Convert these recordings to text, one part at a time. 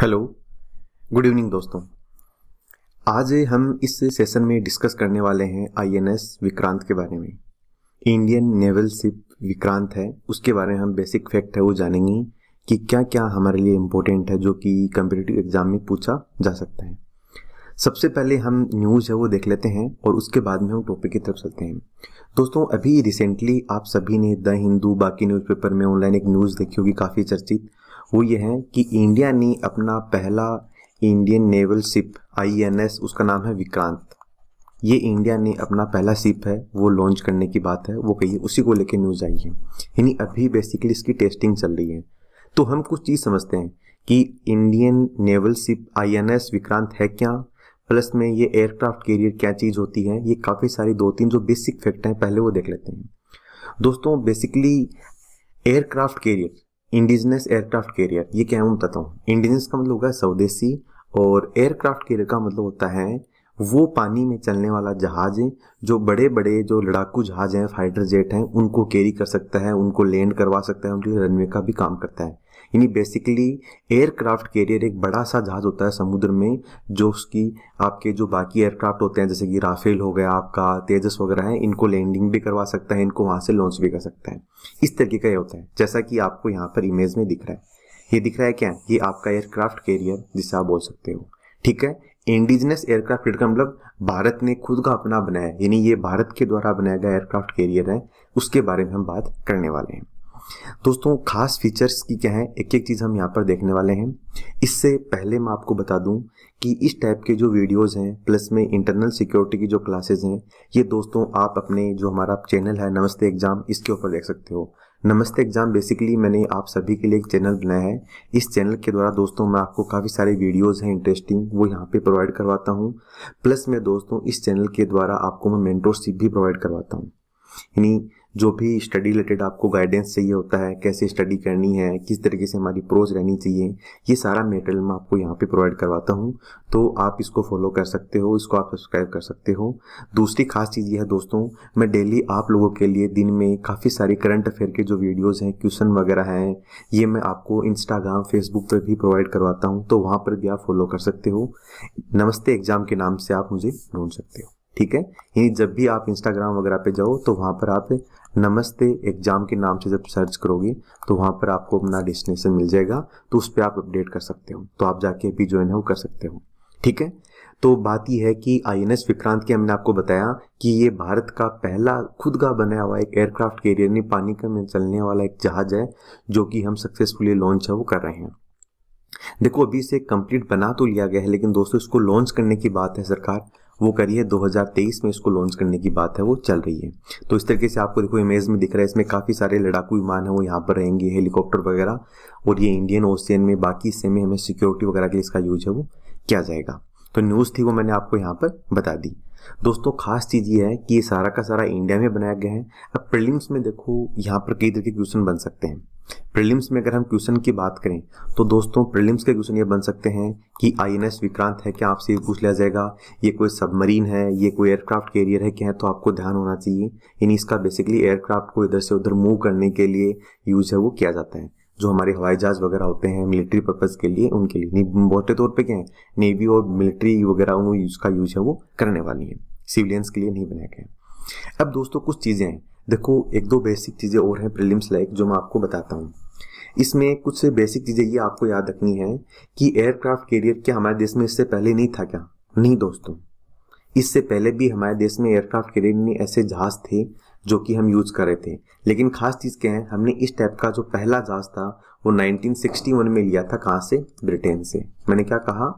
hello good evening दोस्तों आज हम इस सेशन में डिस्कस करने वाले हैं आईएनएस विक्रांत के बारे में इंडियन नेवल शिप विक्रांत है उसके बारे में हम बेसिक फैक्ट है वो जानेंगे कि क्या क्या हमारे लिए इम्पोर्टेंट है जो कि कम्पिटेटिव एग्जाम में पूछा जा सकता है सबसे पहले हम न्यूज़ है वो देख लेते हैं और उसके बाद में हम टॉपिक की तरफ चलते हैं दोस्तों अभी रिसेंटली आप सभी ने द हिंदू बाकी न्यूज़पेपर में ऑनलाइन एक न्यूज़ देखी होगी काफ़ी चर्चित वो ये है कि इंडिया ने अपना पहला इंडियन नेवल शिप आईएनएस उसका नाम है विक्रांत ये इंडिया ने अपना पहला सिप है वो लॉन्च करने की बात है वो कही उसी को लेकर न्यूज़ आई है यानी अभी बेसिकली इसकी टेस्टिंग चल रही है तो हम कुछ चीज़ समझते हैं कि Indian naval ship INS Vikrant है क्या प्लस में ये एयरक्राफ्ट कैरियर क्या चीज़ होती है ये काफ़ी सारी दो तीन जो बेसिक फैक्ट हैं पहले वो देख लेते हैं दोस्तों basically aircraft carrier indigenous aircraft carrier ये क्या मैं बताता हूँ इंडिजिनस का मतलब होगा स्वदेशी और एयरक्राफ्ट कैरियर का मतलब होता है वो पानी में चलने वाला जहाज है जो बड़े बड़े जो लड़ाकू जहाज हैं फाइटर जेट हैं उनको कैरी कर सकता है उनको लैंड करवा सकता है उनके लिए रनवे का भी काम करता है यानी बेसिकली एयरक्राफ्ट कैरियर एक बड़ा सा जहाज़ होता है समुद्र में जो उसकी आपके जो बाकी एयरक्राफ्ट होते हैं जैसे कि राफेल हो गया आपका तेजस वगैरह है इनको लैंडिंग भी करवा सकता है इनको वहां से लॉन्च भी कर सकता है इस तरीके का ये होता है जैसा कि आपको यहाँ पर इमेज में दिख रहा है ये दिख रहा है क्या ये आपका एयरक्राफ्ट कैरियर जिसे आप बोल सकते हो ठीक है इंडिजिनस एयरक्राफ्ट का मतलब भारत ने खुद का अपना बनाया यानी ये भारत के द्वारा बनाया गया एयरक्राफ्ट कैरियर है उसके बारे में हम बात करने वाले हैं दोस्तों खास फीचर्स की क्या है एक एक चीज़ हम यहाँ पर देखने वाले हैं इससे पहले मैं आपको बता दूँ कि इस टाइप के जो वीडियोस हैं प्लस में इंटरनल सिक्योरिटी की जो क्लासेस हैं ये दोस्तों आप अपने जो हमारा चैनल है नमस्ते एग्ज़ाम इसके ऊपर देख सकते हो नमस्ते एग्ज़ाम बेसिकली मैंने आप सभी के लिए एक चैनल बनाया है इस चैनल के द्वारा दोस्तों मैं आपको काफ़ी सारे वीडियोस हैं इंटरेस्टिंग वो यहाँ पे प्रोवाइड करवाता हूँ प्लस मैं दोस्तों इस चैनल के द्वारा आपको मैं मेंटोरशिप भी प्रोवाइड करवाता हूँ यानी जो भी स्टडी रिलेटेड आपको गाइडेंस चाहिए होता है कैसे स्टडी करनी है किस तरीके से हमारी प्रोज रहनी चाहिए ये सारा मेटेरियल मैं आपको यहाँ पे प्रोवाइड करवाता हूँ तो आप इसको फॉलो कर सकते हो इसको आप सब्सक्राइब कर सकते हो दूसरी खास चीज़ ये है दोस्तों मैं डेली आप लोगों के लिए दिन में काफ़ी सारी करंट अफेयर के जो वीडियोज़ हैं क्वेश्चन वगैरह हैं ये मैं आपको इंस्टाग्राम फेसबुक पर भी प्रोवाइड करवाता हूँ तो वहाँ पर भी आप फॉलो कर सकते हो नमस्ते एग्ज़ाम के नाम से आप मुझे ढूंढ सकते हो ठीक है यानी जब भी आप इंस्टाग्राम वगैरह पे जाओ तो वहाँ पर आप नमस्ते एग्जाम के नाम से जब सर्च करोगे तो वहाँ पर आपको अपना डेस्टिनेशन मिल जाएगा तो उस पर आप अपडेट कर सकते हो तो आप जाके भी ज्वाइन है वो कर सकते हो ठीक है तो बात यह है कि आई एन एस विक्रांत की हमने आपको बताया कि ये भारत का पहला खुद का बनाया हुआ एक एयरक्राफ्ट कैरियर यानी पानी का में चलने वाला एक जहाज है जो कि हम सक्सेसफुली लॉन्च है वो कर रहे हैं देखो अभी इसे कंप्लीट बना तो लिया गया है लेकिन दोस्तों इसको लॉन्च करने की बात है सरकार वो करिए 2023 में इसको लॉन्च करने की बात है वो चल रही है तो इस तरीके से आपको देखो इमेज में दिख रहा है इसमें काफ़ी सारे लड़ाकू विमान है वो यहाँ पर रहेंगे हेलीकॉप्टर वगैरह और ये इंडियन ओशियन में बाकी हिस्से में हमें सिक्योरिटी वगैरह के लिए इसका यूज है वो किया जाएगा तो न्यूज़ थी वो मैंने आपको यहाँ पर बता दी दोस्तों खास चीज़ ये है कि ये सारा का सारा इंडिया में बनाया गया है अब प्रीलिम्स में देखो यहाँ पर कई तरह के क्वेश्चन बन सकते हैं प्रीलिम्स में अगर हम क्वेश्चन की बात करें तो दोस्तों प्रीलिम्स के क्वेश्चन ये बन सकते हैं कि आईएनएस विक्रांत है क्या आपसे ये पूछ लिया जाएगा ये कोई सबमरीन है ये कोई एयरक्राफ्ट कैरियर है क्या है तो आपको ध्यान होना चाहिए यानी इसका बेसिकली एयरक्राफ्ट को इधर से उधर मूव करने के लिए यूज है वो किया जाता है जो हमारे हवाई जहाज वगैरह होते हैं मिलिट्री पर्पज़ के लिए उनके लिए मोटे तौर पर क्या है नेवी और मिलिट्री वगैरह उसका यूज है वो करने वाली है सिविलियंस के लिए नहीं बनाया गया अब दोस्तों कुछ चीज़ें हैं देखो एक दो बेसिक चीज़ें और हैं प्रिलिम्स लाइक जो मैं आपको बताता हूँ इसमें कुछ से बेसिक चीज़ें ये आपको याद रखनी है कि एयरक्राफ्ट कैरियर क्या हमारे देश में इससे पहले नहीं था क्या नहीं दोस्तों इससे पहले भी हमारे देश में एयरक्राफ्ट कैरियर में ऐसे जहाज थे जो कि हम यूज कर रहे थे लेकिन खास चीज़ क्या है हमने इस टाइप का जो पहला जहाज था वो 1961 में लिया था कहाँ से ब्रिटेन से मैंने क्या कहा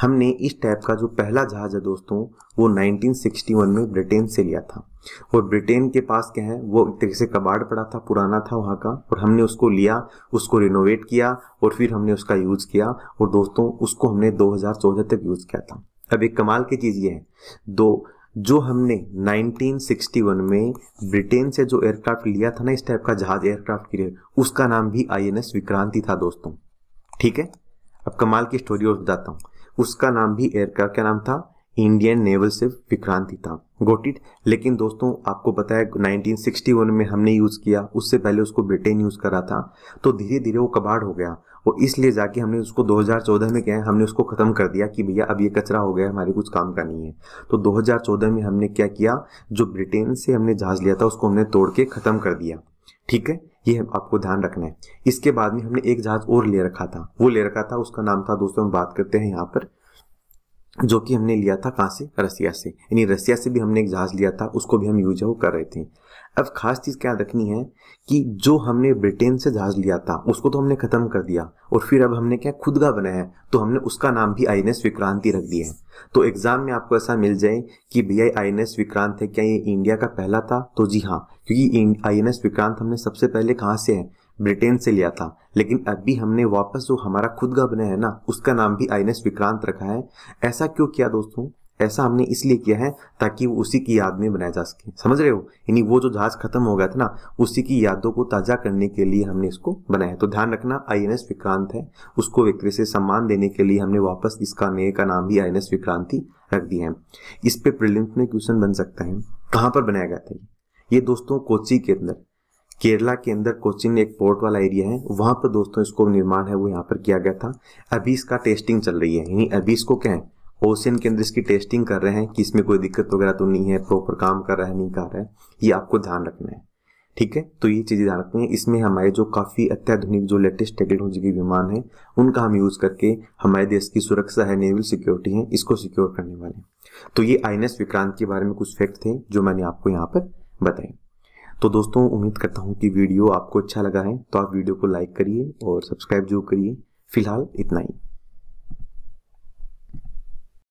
हमने इस टाइप का जो पहला जहाज है दोस्तों वो 1961 में ब्रिटेन से लिया था और ब्रिटेन के पास क्या है वो एक तरीके से कबाड़ पड़ा था पुराना था वहाँ का और हमने उसको लिया उसको रिनोवेट किया और फिर हमने उसका यूज़ किया और दोस्तों उसको हमने 2014 तक यूज़ किया था अब एक कमाल की चीज़ ये है दो जो हमने 1961 में ब्रिटेन से जो एयरक्राफ्ट लिया था ना इस टाइप का जहाज एयरक्राफ्ट के लिए उसका नाम भी आई विक्रांति था दोस्तों ठीक है अब कमाल की स्टोरी और बताता हूँ उसका नाम भी एयरक्राफ्ट का नाम था इंडियन नेवल से विक्रांति था गोट इट लेकिन दोस्तों आपको बताया 1961 में हमने यूज़ किया उससे पहले उसको ब्रिटेन यूज़ रहा था तो धीरे धीरे वो कबाड़ हो गया और इसलिए जाके हमने उसको 2014 में क्या है हमने उसको ख़त्म कर दिया कि भैया अब ये कचरा हो गया हमारे कुछ काम का नहीं है तो 2014 में हमने क्या किया जो ब्रिटेन से हमने जहाज़ लिया था उसको हमने तोड़ के ख़त्म कर दिया ठीक है ये आपको ध्यान रखना है इसके बाद में हमने एक जहाज़ और ले रखा था वो ले रखा था उसका नाम था दोस्तों हम बात करते हैं यहाँ पर जो कि हमने लिया था कहाँ से रसिया से यानी रसिया से भी हमने एक जहाज़ लिया था उसको भी हम यूज वो कर रहे थे अब खास चीज़ क्या रखनी है कि जो हमने ब्रिटेन से जहाज़ लिया था उसको तो हमने ख़त्म कर दिया और फिर अब हमने क्या खुद का बनाया है तो हमने उसका नाम भी आई एन विक्रांति रख दिया है तो एग्ज़ाम में आपको ऐसा मिल जाए कि भैया आई एन विक्रांत है क्या ये इंडिया का पहला था तो जी हाँ क्योंकि आई एन विक्रांत हमने सबसे पहले कहाँ से है ब्रिटेन से लिया था लेकिन अभी हमने वापस जो हमारा खुद का बना है ना उसका नाम भी आई विक्रांत रखा है ऐसा क्यों किया दोस्तों ऐसा हमने इसलिए किया है ताकि वो उसी की याद में बनाया जा सके समझ रहे हो यानी वो जो जहाज खत्म हो गया था ना उसी की यादों को ताजा करने के लिए हमने इसको बनाया तो ध्यान रखना आई एन एस विक्रांत है उसको विक्री से सम्मान देने के लिए हमने वापस इसका नए का नाम भी आई एन एस रख दिया है इस पे प्रिलिम्स में क्वेश्चन बन सकता है कहाँ पर बनाया गया था ये दोस्तों कोची के अंदर केरला के अंदर कोचिन एक पोर्ट वाला एरिया है वहां पर दोस्तों इसको निर्माण है वो यहाँ पर किया गया था अभी इसका टेस्टिंग चल रही है यानी अभी इसको क्या है ओशियन के अंदर इसकी टेस्टिंग कर रहे हैं कि इसमें कोई दिक्कत वगैरह तो नहीं है प्रॉपर काम कर रहा है नहीं कर रहा है ये आपको ध्यान रखना है ठीक है तो ये चीज़ें ध्यान रखनी है इसमें हमारे जो काफ़ी अत्याधुनिक जो लेटेस्ट टेक्नोलॉजी के विमान है उनका हम यूज़ करके हमारे देश की सुरक्षा है नेवल सिक्योरिटी है इसको सिक्योर करने वाले तो ये आई विक्रांत के बारे में कुछ फैक्ट थे जो मैंने आपको यहाँ पर बताए तो दोस्तों उम्मीद करता हूँ कि वीडियो आपको अच्छा लगा है तो आप वीडियो को लाइक करिए और सब्सक्राइब जरूर करिए फिलहाल इतना ही